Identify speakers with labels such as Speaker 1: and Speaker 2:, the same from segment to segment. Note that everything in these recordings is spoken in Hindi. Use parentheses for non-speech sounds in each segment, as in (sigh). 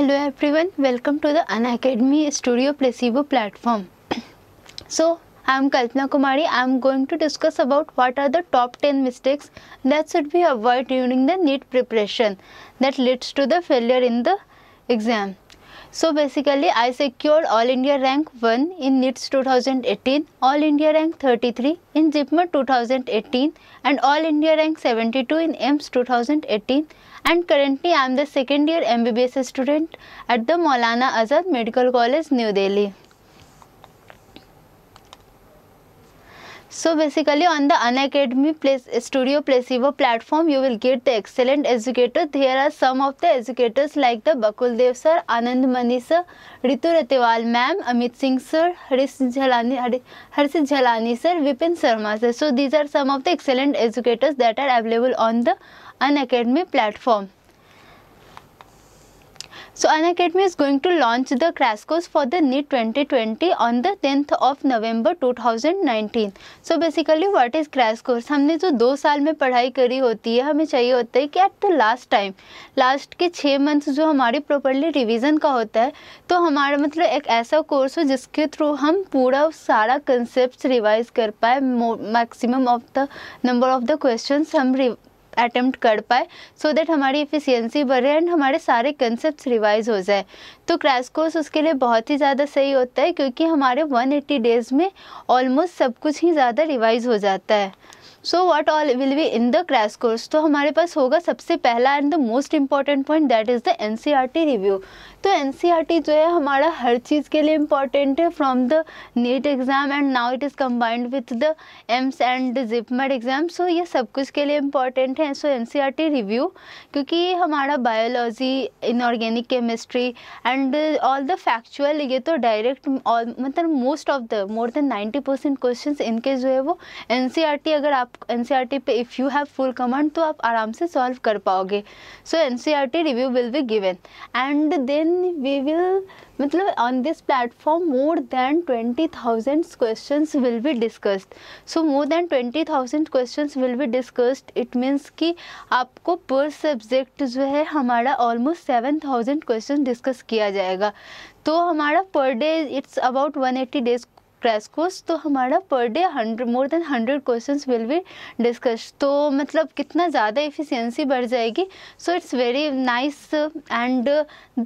Speaker 1: hello everyone welcome to the unacademy studio placebo platform so i'm kalpana kumari i'm going to discuss about what are the top 10 mistakes that should be avoided during the NEET preparation that leads to the failure in the exam so basically I secured All India rank 1 in NITS 2018, All India rank 33 in JIPMER 2018 and All India rank 72 in EMS 2018 and currently I am the second year MBBS student at the Maulana Azad Medical College New Delhi. So basically on the Unacademy Place, Studio Placebo platform, you will get the excellent educators. Here are some of the educators like the Bakul Dev sir, Anand Mani sir, Ritu Ratewal ma'am, Amit Singh sir, Harshit Jhalani, Harshit Jhalani sir, Vipin Sharma sir. So these are some of the excellent educators that are available on the Unacademy platform. So An Academy is going to launch the crash course for the NEET 2020 on the 10th of November 2019. So basically what is crash course? हमने जो दो साल में पढ़ाई करी होती है हमें चाहिए होता है कि at the last time last के छः मंथ जो हमारे प्रॉपरली रिविजन का होता है तो हमारा मतलब एक ऐसा कोर्स हो जिसके थ्रू हम पूरा सारा कंसेप्ट रिवाइज कर पाए maximum of the number of the question हम अटैम्प्ट कर पाए सो so दैट हमारी इफ़िशियंसी बढ़े एंड हमारे सारे कंसेप्ट रिवाइज हो जाए तो क्रैश कोर्स उसके लिए बहुत ही ज़्यादा सही होता है क्योंकि हमारे 180 डेज़ में ऑलमोस्ट सब कुछ ही ज़्यादा रिवाइज हो जाता है so what all will be in the crash course तो हमारे पास होगा सबसे पहला and the most important point that is the N C R T review तो एन e जो है हमारा हर चीज़ के लिए इम्पॉर्टेंट है from the NEET exam and now it is combined with the AIIMS and JIPMER exam so ये सब कुछ के लिए इम्पॉर्टेंट है सो एन रिव्यू क्योंकि ये हमारा biology inorganic chemistry and all the factual ये तो डायरेक्ट मतलब most of the more than ninety percent question इनके जो है वो एन e अगर आप एन e पे if you have full command तो आप आराम से सॉल्व कर पाओगे so N review will be given and then then we will मतलब on this platform more than twenty thousand question will be discussed so more than twenty thousand question will be discussed it means कि आपको पर सब्जेक्ट जो है हमारा almost seven thousand question discuss किया जाएगा तो हमारा per day it's about one eighty days crash course तो हमारा per day hundred more than hundred question will be discuss तो मतलब कितना ज़्यादा इफिशियंसी बढ़ जाएगी so it's very nice and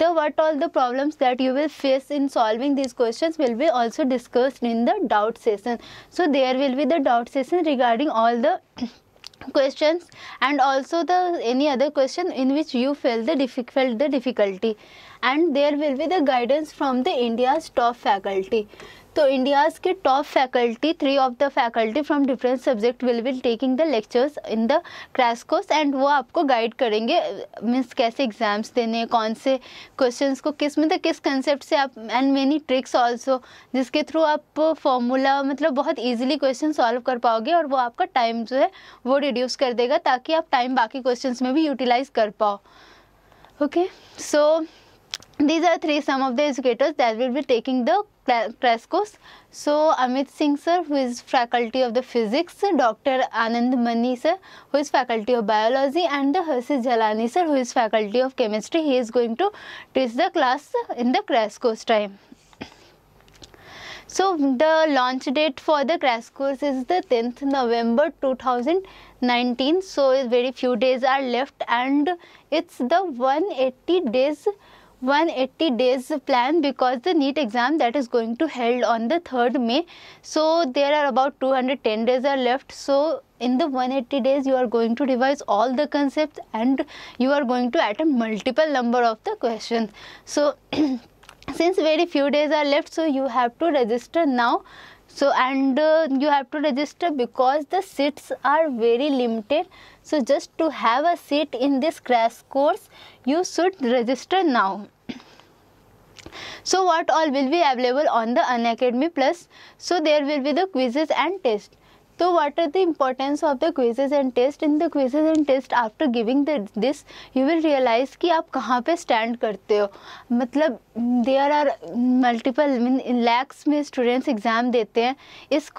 Speaker 1: the what all the problems that you will face in solving this question will be also discussed in the doubt session so there will be the doubt session regarding all the questions and also the any other question in which you felt the difficult the difficulty and there will be the guidance from the india's top faculty तो इंडियाज़ के top faculty three of the faculty from different subject will be taking the lectures in the crash course and वो आपको गाइड करेंगे मीन्स कैसे एग्ज़ाम्स देने हैं कौन से क्वेश्चन को किस मतलब किस कंसेप्ट से आप एंड मेनी ट्रिक्स ऑल्सो जिसके थ्रू आप फॉर्मूला मतलब बहुत ईजिली क्वेश्चन सॉल्व कर पाओगे और वो आपका टाइम जो है वो रिड्यूस कर देगा ताकि आप टाइम बाकी क्वेश्चन में भी यूटिलाइज कर पाओ okay so these are three some of the educators that will be taking the course. So Amit Singh sir who is faculty of the physics, Dr. Anand Mani sir who is faculty of biology and the Hersis Jalani sir who is faculty of chemistry. He is going to teach the class in the course time. So the launch date for the crash course is the 10th November 2019. So very few days are left and it's the 180 days 180 days plan because the NEET exam that is going to held on the 3rd May. So there are about 210 days are left. So in the 180 days you are going to revise all the concepts and you are going to attempt multiple number of the questions. So (clears throat) since very few days are left so you have to register now so and uh, you have to register because the seats are very limited so just to have a seat in this crash course you should register now so what all will be available on the unacademy plus so there will be the quizzes and test so what are the importance of the quizzes and test in the quizzes and test after giving the, this you will realize कि आप कहाँ पे stand करते हो मतलब there are multiple mean lakhs में students exam देते हैं इस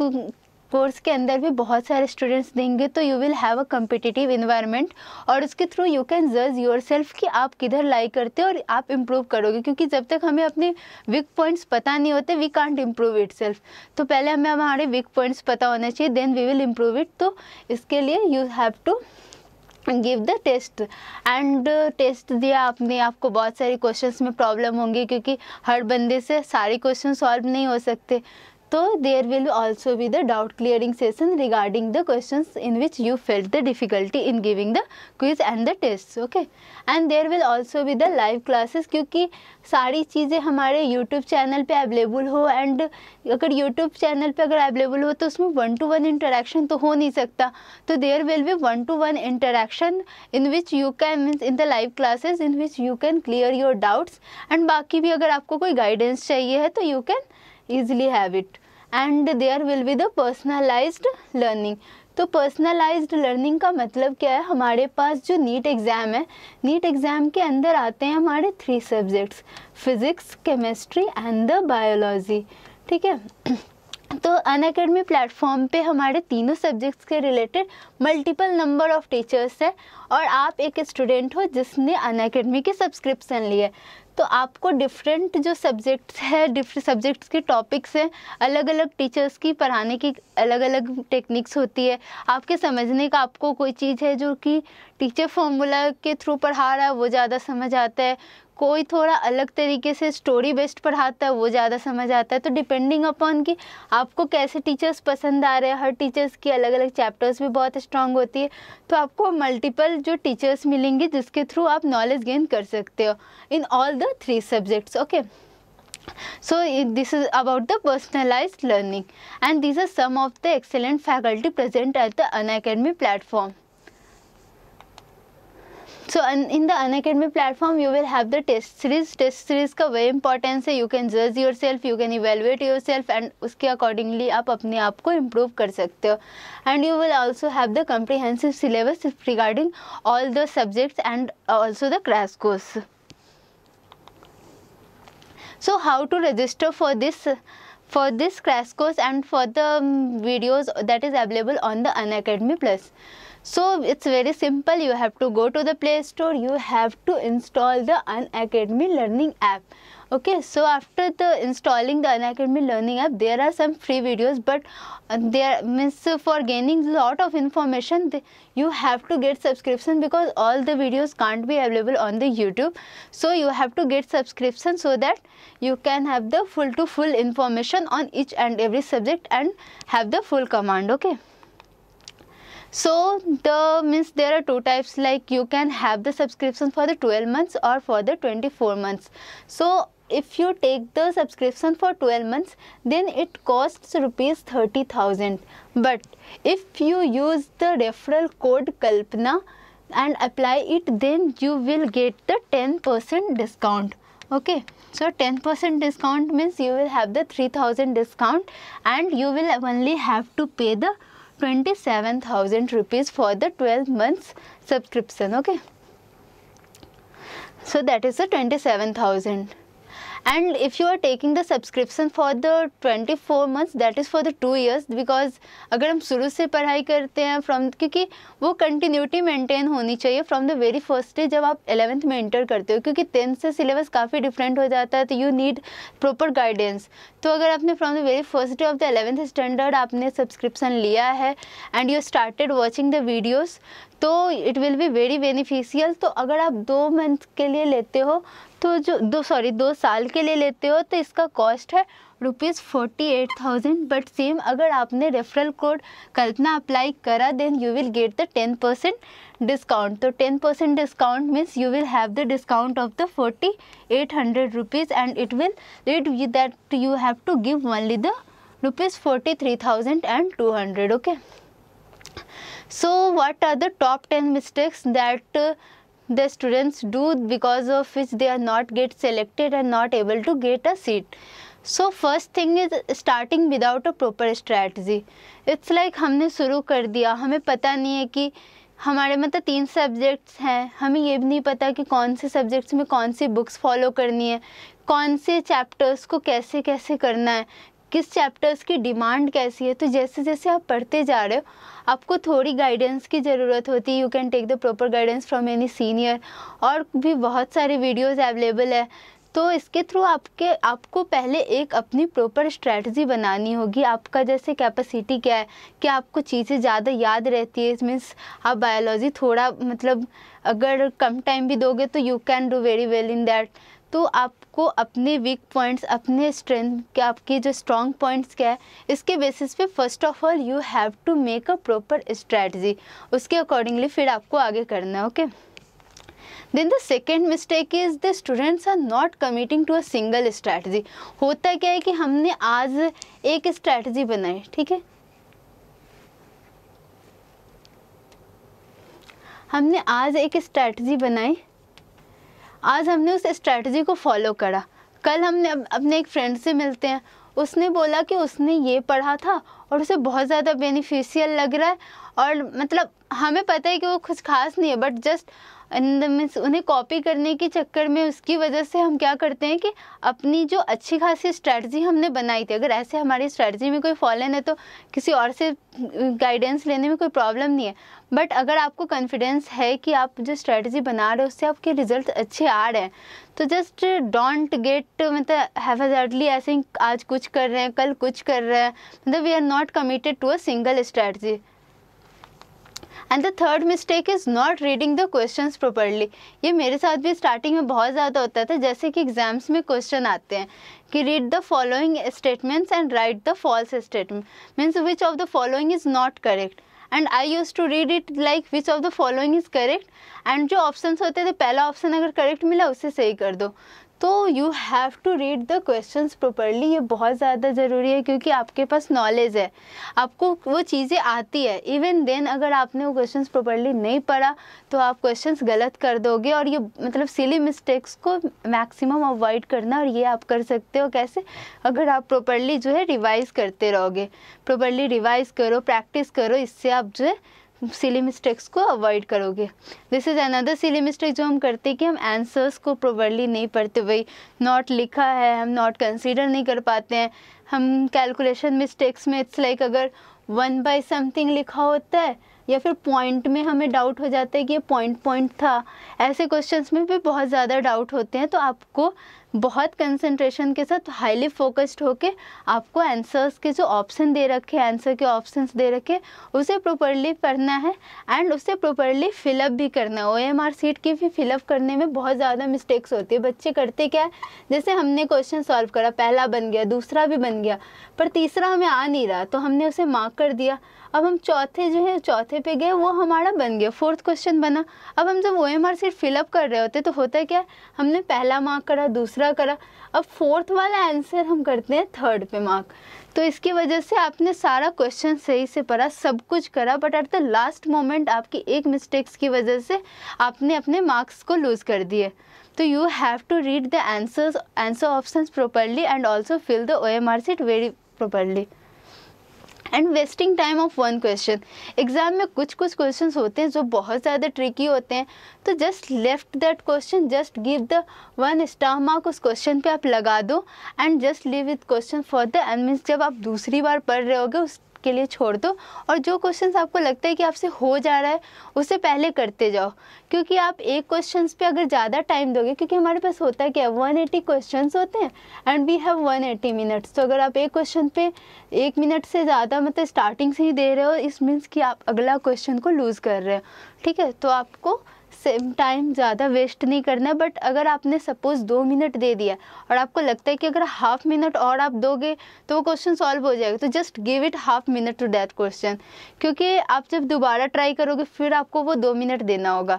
Speaker 1: कोर्स के अंदर भी बहुत सारे स्टूडेंट्स देंगे तो you will have a competitive environment और उसके थ्रू यू कैन जज योर सेल्फ कि आप किधर लाई करते हो और आप इम्प्रूव करोगे क्योंकि जब तक हमें अपने वीक पॉइंट्स पता नहीं होते we can't improve itself तो पहले हमें हमारे वीक पॉइंट्स पता होना चाहिए then we will improve it तो इसके लिए you have to give the test and test दिया आपने आपको बहुत सारे क्वेश्चंस में प्रॉब्लम होंगी क्योंकि हर बंदे से सारे क्वेश्चन सॉल्व नहीं हो सकते तो there will also be the doubt clearing session regarding the question in which you felt the difficulty in giving the quiz and the test okay and there will also be the live classes क्योंकि सारी चीज़ें हमारे यूट्यूब चैनल पर अवेलेबल हो एंड अगर यूट्यूब चैनल पर अगर अवेलेबल हो तो उसमें वन टू वन इंटरेक्शन तो हो नहीं सकता तो there will be one to one interaction in which you can means in the live classes in which you can clear your doubts and बाकी भी अगर आपको कोई गाइडेंस चाहिए है तो you can easily have it and there will be the personalized learning तो पर्सनलाइज्ड लर्निंग का मतलब क्या है हमारे पास जो नीट एग्ज़ाम है नीट एग्ज़ाम के अंदर आते हैं हमारे three subjects physics chemistry and the biology ठीक है (clears throat) तो अन अकेडमी प्लेटफॉर्म पर हमारे तीनों सब्जेक्ट्स के related multiple number of teachers हैं और आप एक स्टूडेंट हो जिसने अन अकेडमी के सब्सक्रिप्शन लिए तो आपको डिफरेंट जो सब्जेक्ट्स है डिफरेंट सब्जेक्ट्स के टॉपिक्स हैं अलग अलग टीचर्स की पढ़ाने की अलग अलग टेक्निक्स होती है आपके समझने का आपको कोई चीज़ है जो कि टीचर फॉर्मूला के थ्रू पढ़ा रहा है वो ज़्यादा समझ आता है कोई थोड़ा अलग तरीके से स्टोरी बेस्ड पढ़ाता है वो ज़्यादा समझ आता है तो डिपेंडिंग अपॉन कि आपको कैसे टीचर्स पसंद आ रहे हैं हर टीचर्स की अलग अलग चैप्टर्स भी बहुत स्ट्रांग होती है तो आपको मल्टीपल जो टीचर्स मिलेंगे जिसके थ्रू आप नॉलेज गेन कर सकते हो in all the three subjects okay So this is about the personalized learning and these are some of the excellent faculty present at the Unacademy platform. So in the academy platform you will have the test series test series का वे इंपॉर्टेंस है यू कैन जज yourself you can evaluate yourself and उसके अकॉर्डिंगली आप अपने आप को इम्प्रूव कर सकते हो and you will also have the comprehensive syllabus regarding all the subjects and also the crash course so how to register for this for this crash course and for the videos that is available on the Unacademy plus so it's very simple you have to go to the play store you have to install the unacademy learning app okay so after the installing the unacademy learning app there are some free videos but uh, there means for gaining lot of information you have to get subscription because all the videos can't be available on the youtube so you have to get subscription so that you can have the full to full information on each and every subject and have the full command okay so the means there are two types like you can have the subscription for the 12 months or for the 24 months so if you take the subscription for 12 months then it costs rupees 30000 but if you use the referral code kalpana and apply it then you will get the 10% discount okay so 10% discount means you will have the 3000 discount and you will only have to pay the 27,000 rupees for the 12 months subscription okay so that is the 27,000 and if you are taking the subscription for the twenty four months that is for the two years because अगर हम शुरू से पढ़ाई करते हैं फ्रॉम क्योंकि वो कंटिन्यूटी मेंटेन होनी चाहिए from the very first day जब आप एलेवेंथ में इंटर करते हो क्योंकि टेंथ से सिलेबस काफ़ी डिफरेंट हो जाता है तो यू नीड प्रॉपर गाइडेंस तो अगर आपने from the very first day of the eleventh standard आपने सब्सक्रिप्शन लिया है and you started watching the videos तो it will be very beneficial तो अगर आप दो मंथ के लिए लेते हो तो जो दो सॉरी दो साल के लिए लेते हो तो इसका कॉस्ट है rupees forty eight thousand but same अगर आपने रेफरल कोड कल्पना अप्लाई करा then you will get the ten percent discount तो ten percent discount means you will have the discount of the forty eight hundred rupees and it will read you that you have to give only the rupees forty three thousand and two hundred okay so what are the top ten mistakes that the students do because of which they are not get selected and not able to get a seat so first thing is starting without a proper strategy it's like हमने शुरू कर दिया हमें पता नहीं है कि हमारे मतलब तीन सब्जेक्ट्स हैं हमें ये भी नहीं पता कि कौन से सब्जेक्ट्स में कौन सी बुक्स फॉलो करनी है कौन से चैप्टर्स को कैसे कैसे करना है किस चैप्टर्स की डिमांड कैसी है तो जैसे जैसे आप पढ़ते जा रहे हो आपको थोड़ी गाइडेंस की ज़रूरत होती है you can take the proper guidance from any senior और भी बहुत सारे वीडियोज़ अवेलेबल है तो इसके थ्रू आपके आपको पहले एक अपनी प्रॉपर स्ट्रैटी बनानी होगी आपका जैसे कैपेसिटी क्या है क्या आपको चीज़ें ज़्यादा याद रहती है मीन्स आप बायोलॉजी थोड़ा मतलब अगर कम टाइम भी दोगे तो you can do very well in that तो आपको अपने वीक पॉइंट्स अपने स्ट्रेंथ के आपकी जो स्ट्रॉन्ग पॉइंट्स क्या है इसके बेसिस पे first of all you have to make a proper strategy उसके अकॉर्डिंगली फिर आपको आगे करना है okay then the second mistake is the students are not committing to a single strategy होता क्या है कि हमने आज एक स्ट्रैटी बनाई ठीक है हमने आज एक स्ट्रैटी बनाई आज हमने उस स्ट्रेटजी को फॉलो करा कल हमने अपने एक फ्रेंड से मिलते हैं उसने बोला कि उसने ये पढ़ा था और उसे बहुत ज़्यादा बेनिफिशियल लग रहा है और मतलब हमें पता है कि वो कुछ खास नहीं है but just in the means उन्हें कॉपी करने के चक्कर में उसकी वजह से हम क्या करते हैं कि अपनी जो अच्छी खासी स्ट्रैटी हमने बनाई थी अगर ऐसे हमारी स्ट्रैटी में कोई फॉलन है तो किसी और से गाइडेंस लेने में कोई प्रॉब्लम नहीं है बट अगर आपको कॉन्फिडेंस है कि आप जो स्ट्रैटी बना रहे हो उससे आपके रिजल्ट अच्छे आ रहे हैं तो जस्ट डोंट गेट मतलब हैफेजली ऐसे आज कुछ कर रहे हैं कल कुछ कर रहे हैं मतलब we are not committed to a single strategy and the third mistake is not reading the question properly ये मेरे साथ भी स्टार्टिंग में बहुत ज़्यादा होता था जैसे कि एग्जाम्स में क्वेश्चन आते हैं कि read the following statements and write the false statement means which of the following is not correct and I use to read it like which of the following is correct and जो ऑप्शन होते थे पहला ऑप्शन अगर करेक्ट मिला उसे सही कर दो तो you have to read the questions properly ये बहुत ज़्यादा ज़रूरी है क्योंकि आपके पास नॉलेज है आपको वो चीज़ें आती है इवन देन अगर आपने वो क्वेश्चंस प्रॉपरली नहीं पढ़ा तो आप क्वेश्चंस गलत कर दोगे और ये मतलब सिली मिस्टेक्स को मैक्सिमम अवॉइड करना और ये आप कर सकते हो कैसे अगर आप प्रॉपरली जो है रिवाइज़ करते रहोगे प्रॉपरली रिवाइज़ करो प्रैक्टिस करो इससे आप जो है सिली मिस्टेक्स को अवॉइड करोगे this is another silly mistake जो हम करते हैं कि हम आंसर्स को प्रॉपरली नहीं पढ़ते भाई नॉट लिखा है हम नॉट कंसीडर नहीं कर पाते हैं हम कैलकुलेशन मिस्टेक्स में इट्स लाइक like अगर वन बाई समथिंग लिखा होता है या फिर पॉइंट में हमें डाउट हो जाता है कि ये पॉइंट पॉइंट था ऐसे क्वेश्चंस में भी बहुत ज़्यादा डाउट होते हैं तो आपको बहुत कंसंट्रेशन के साथ हाईली फोकस्ड होके आपको आंसर्स के जो ऑप्शन दे रखे आंसर के ऑप्शंस दे रखे उसे प्रॉपरली पढ़ना है एंड उसे प्रॉपरली फिलअप भी करना है ओ एम आर सीट की भी फिलअप करने में बहुत ज़्यादा मिस्टेक्स होती है बच्चे करते क्या है जैसे हमने क्वेश्चन सॉल्व करा पहला बन गया दूसरा भी बन गया पर तीसरा हमें आ नहीं रहा तो हमने उसे मार्क कर दिया अब हम चौथे जो है चौथे पे गए वो हमारा बन गया फोर्थ क्वेश्चन बना अब हम जब O M R sheet fill up कर रहे होते तो होता है क्या हमने पहला मार्क करा दूसरा करा अब फोर्थ वाला आंसर हम करते हैं थर्ड पे मार्क तो इसकी वजह से आपने सारा क्वेश्चन सही से पढ़ा सब कुछ करा but at the last moment आपकी एक मिस्टेक्स की वजह से आपने अपने मार्क्स को लूज़ कर दिए तो you have to read the answers answer options properly and also fill the O M R sheet very properly and wasting time of one question एग्ज़ाम में कुछ कुछ क्वेश्चन होते हैं जो बहुत ज़्यादा ट्रिकी होते हैं तो just left that question just give the one star mark उस क्वेश्चन पे आप लगा दो and just leave with question for the end means जब आप दूसरी बार पढ़ रहे होगे उस के लिए छोड़ दो और जो क्वेश्चन आपको लगता है कि आपसे हो जा रहा है उसे पहले करते जाओ क्योंकि आप एक क्वेश्चन पे अगर ज़्यादा टाइम दोगे क्योंकि हमारे पास होता है क्या है वन एटी क्वेश्चन होते हैं and we have one eighty minutes तो अगर आप एक क्वेश्चन पे एक मिनट से ज़्यादा मतलब स्टार्टिंग से ही दे रहे हो इस मीन्स कि आप अगला क्वेश्चन को लूज़ कर रहे हो ठीक है तो आपको सेम टाइम ज़्यादा वेस्ट नहीं करना है बट अगर आपने सपोज़ दो मिनट दे दिया और आपको लगता है कि अगर हाफ मिनट और आप दोगे तो वो क्वेश्चन सॉल्व हो जाएगा तो just give it half minute to that question क्योंकि आप जब दोबारा ट्राई करोगे फिर आपको वो दो मिनट देना होगा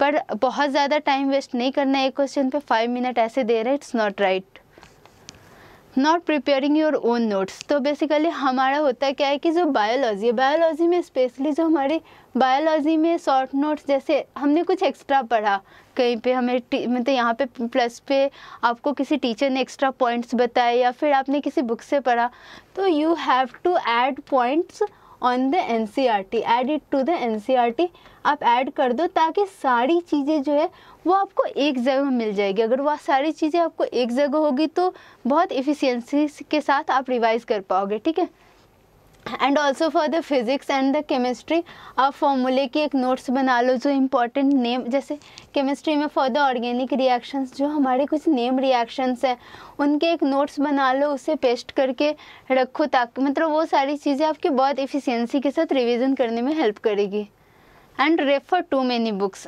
Speaker 1: पर बहुत ज़्यादा टाइम वेस्ट नहीं करना है एक क्वेश्चन पे फाइव मिनट ऐसे दे रहे it's not right not preparing your own notes तो बेसिकली हमारा होता क्या है कि जो बायोलॉजी है बायोलॉजी में स्पेशली जो हमारी बायोलॉजी में शॉर्ट नोट्स जैसे हमने कुछ एक्स्ट्रा पढ़ा कहीं पे हमें मतलब यहाँ पे प्लस पे आपको किसी टीचर ने एक्स्ट्रा पॉइंट्स बताए या फिर आपने किसी बुक से पढ़ा तो you have to add points on the N C R T add it to the N C R T आप ऐड कर दो ताकि सारी चीज़ें जो है वो आपको एक जगह मिल जाएगी अगर वह सारी चीज़ें आपको एक जगह होगी तो बहुत इफ़िशियंसी के साथ आप रिवाइज़ कर पाओगे ठीक है and also for the physics and the chemistry आप फॉर्मूले की एक नोट्स बना लो जो इम्पोर्टेंट नेम जैसे केमिस्ट्री में फॉर द ऑर्गेनिक रिएक्शंस जो हमारे कुछ नेम रिएक्शंस हैं उनके एक नोट्स बना लो उसे पेस्ट करके रखो ताकि मतलब वो सारी चीज़ें आपकी बहुत इफ़िशेंसी के साथ रिविजन करने में हेल्प करेगी and refer to many books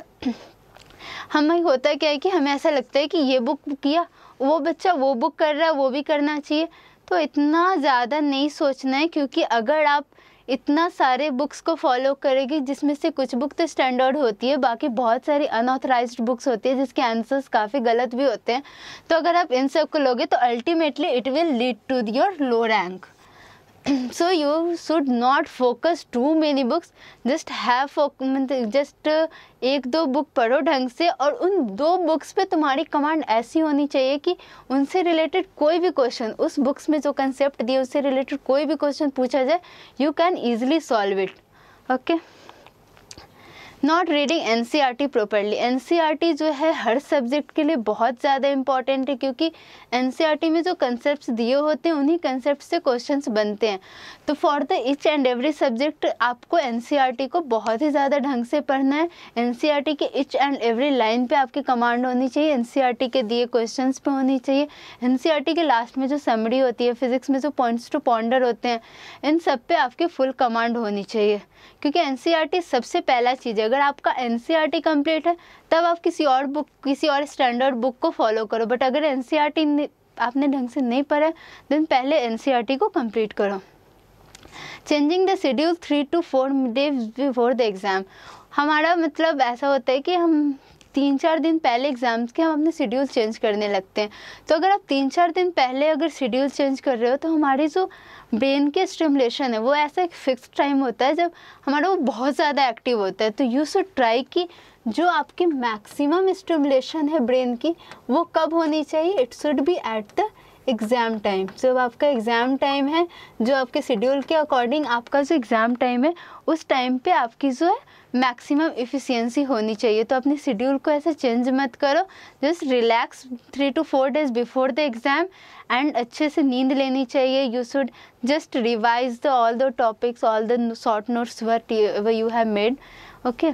Speaker 1: हमें होता क्या है कि हमें ऐसा लगता है कि ये बुक किया वो बच्चा वो बुक कर रहा है वो भी करना चाहिए तो इतना ज़्यादा नहीं सोचना है क्योंकि अगर आप इतना सारे बुक्स को फॉलो करेगी जिसमें से कुछ बुक तो स्टैंडर्ड होती है बाकी बहुत सारी अनऑथराइज बुक्स होती है जिसके आंसर्स काफ़ी गलत भी होते हैं तो अगर आप इन सब को लोगे तो ultimately it will lead to your low rank (clears throat) so you should not focus too many books just have just uh, एक दो बुक पढ़ो ढंग से और उन दो बुक्स पे तुम्हारी कमांड ऐसी होनी चाहिए कि उनसे रिलेटेड कोई भी क्वेश्चन उस बुक्स में जो कंसेप्ट दिए उससे रिलेटेड कोई भी क्वेश्चन पूछा जाए you can easily solve it okay not reading N C R T properly N C R T जो है हर सब्जेक्ट के लिए बहुत ज़्यादा इम्पॉर्टेंट है क्योंकि एन सी आर टी में जो कंसेप्ट दिए होते हैं उन्हीं कंसेप्ट से क्वेश्चन बनते हैं तो for the each and every subject आपको एन सी आर टी को बहुत ही ज़्यादा ढंग से पढ़ना है एन सी आर टी के इच एंड एवरी लाइन पर आपकी कमांड होनी चाहिए एन सी आर टी के दिए क्वेश्चन पर होनी चाहिए एन सी आर टी के लास्ट में जो समरी होती है फिजिक्स में जो पॉइंट्स टू पॉन्डर होते हैं इन सब पे आपकी फुल कमांड होनी चाहिए क्योंकि एन सी आर टी सबसे पहला चीज़ है अगर अगर आपका एन कम्प्लीट e है तब आप किसी और बुक किसी और स्टैंडर्ड बुक को फॉलो करो बट अगर एन e आपने ढंग से नहीं पढ़ा देन पहले एन e को कंप्लीट करो changing the schedule three to four days before the exam हमारा मतलब ऐसा होता है कि हम तीन चार दिन पहले एग्ज़ाम्स के हम अपने शेड्यूल चेंज करने लगते हैं तो अगर आप तीन चार दिन पहले अगर शेड्यूल चेंज कर रहे हो तो हमारी जो ब्रेन के स्टिमुलेशन है वो ऐसा एक फिक्स टाइम होता है जब हमारा वो बहुत ज़्यादा एक्टिव होता है तो यू शुड ट्राई कि जो आपकी मैक्सिमम स्टिमुलेशन है ब्रेन की वो कब होनी चाहिए it should be at the exam time जब आपका एग्ज़ाम टाइम है जो आपके शेड्यूल के अकॉर्डिंग आपका जो एग्ज़ाम टाइम है उस टाइम पे आपकी जो है मैक्सिमम इफ़िशियंसी होनी चाहिए तो अपने शेड्यूल को ऐसे चेंज मत करो just relax three to four days before the exam and अच्छे से नींद लेनी चाहिए you should just revise the all the topics all the short notes what you have made okay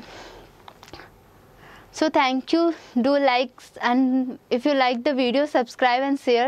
Speaker 1: so thank you do likes and if you like the video subscribe and share